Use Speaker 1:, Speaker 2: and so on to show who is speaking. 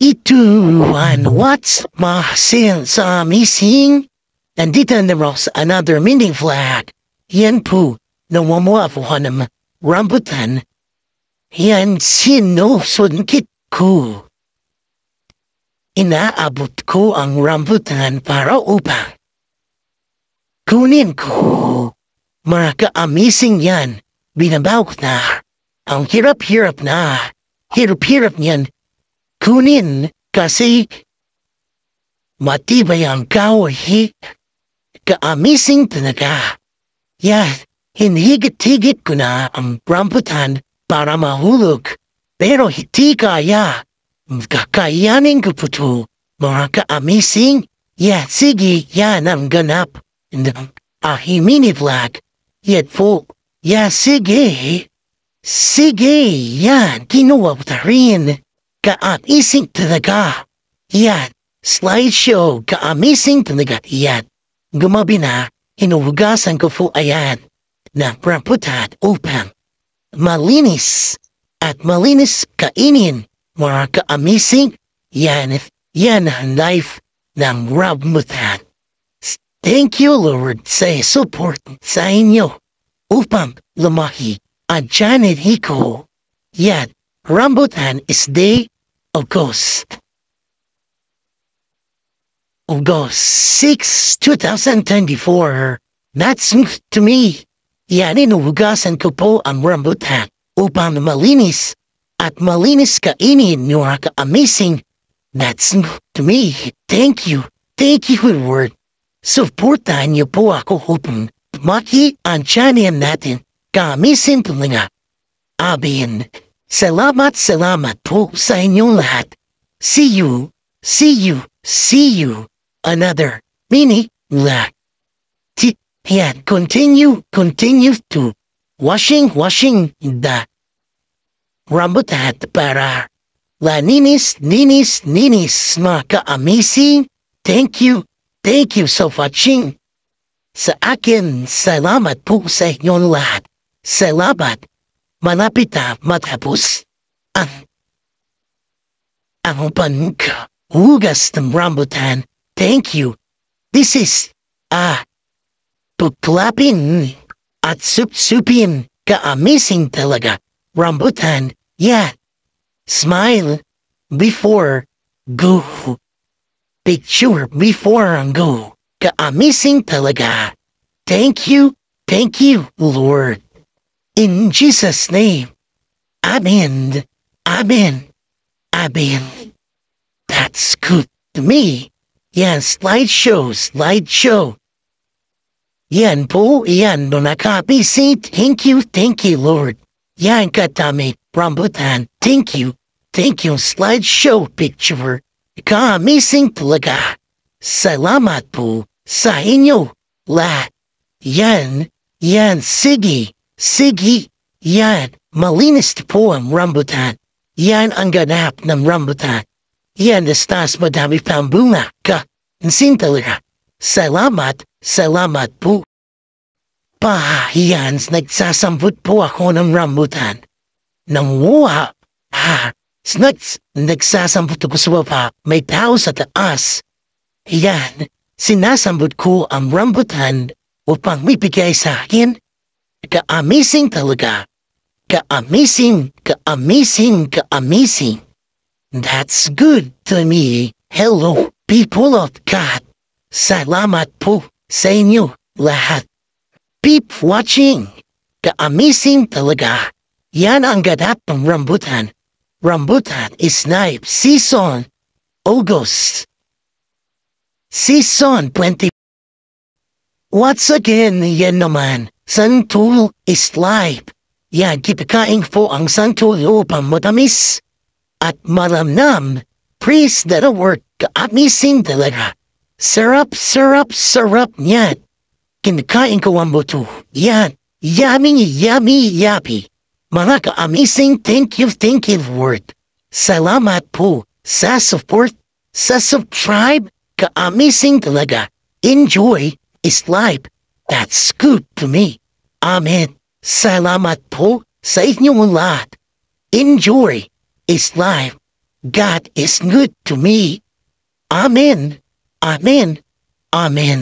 Speaker 1: Ituan, what's my sins are missing? Nandito na Ross, another meaning flag. Yan po, namumuafuhan ng rambutan. Yan sinusunkit ko. Inaabot ko ang rambutan para upang kunin ko. Mga amising yan, binabaw na. Ang hirap-hirap na. Hirap-hirap niyan kunin kasi matibay ang kawahi kaamising talaga. Ya, yeah, hinhigit-higit ko na ang ramputan para mahulog. Pero hindi kaya. Kakayanin ko po to, mga kaamising. Ya, yeah, sige, yan ang ganap. Ahimini black. Yet po, ya yeah, sige. Sige, yan, kinuwa ko rin gaan ising talaga. Yan, slideshow gaan ising talaga. Yan, gumabi na, hinuhugasan ko po ayan na ramputan upang malinis at malinis kainin mga kaamising yan, yan ang life ng ramputan. Thank you, Lord, sa support sa inyo upang lumahi at Janet Hiko. Yan, rambutan is day Of course. Of 6, 2024. That's seems to me. Yarino Rugas and Kopo ang rambutan upang malinis at malinis kainin nyo ka amazing. That's to me. Thank you. Thank you, Edward. Supportahan niyo po ako upang maki ang channel natin. Kami simple nga. Abin. Salamat, salamat po sa inyong lahat. See you, see you, see you. Another mini la. T yeah, continue, continue to washing, washing the rambutat para la ninis, ninis, ninis maka amazing. Thank you, thank you so much. Sa akin, salamat po sa inyong lahat. Salamat. malapit na matapos ang ang panhugas ng rambutan. Thank you. This is, ah, uh, at sup ka-amazing talaga. Rambutan, yeah. Smile before go. Picture before ang go. Ka-amazing talaga. Thank you, thank you, Lord. In Jesus' name, Amen, Amen, Amen. That's good to me. Yes, light show, slide show. and po, not copy nakabisi. Thank you, thank you, Lord. Yan katami, rambutan. Thank you, thank you, slide show picture. Kamising talaga. Salamat po sa inyo. La. Yan, yan, sige. Sigi yan, malinis po ang rambutan. Yan ang ganap ng rambutan. Yan nastas madami pang bunga ka. Sintalaga. Salamat, salamat po. Pahayans, nagsasambot po ako ng rambutan. Nanguha, ha, snacks, nagsasambot ako sa baba, may tao sa taas. Yan, sinasambot ko ang rambutan upang mipigay sa akin ka-amazing talaga. Ka-amazing, ka-amazing, ka-amazing. That's good to me. Hello, people of God. Salamat po sa inyo lahat. Keep watching. Ka-amazing talaga. Yan ang gadap ng rambutan. Rambutan is knife season. August. Season 20. Once again, yan naman. Santul is life. Yan, kipikain po ang santul upang matamis at malamnam. Praise the Lord, kaamisin talaga. Sarap, sarap, sarap niyan. Kinakain ko ang buto. Yan, yummy, yummy, yapi. Mga kaamising thank you, thank you, Lord. Salamat po sa support, sa subscribe, kaamising talaga. Enjoy is life. That's good to me. Amen. Salamat po sa inyong lahat. Enjoy is life. God is good to me. Amen. Amen. Amen.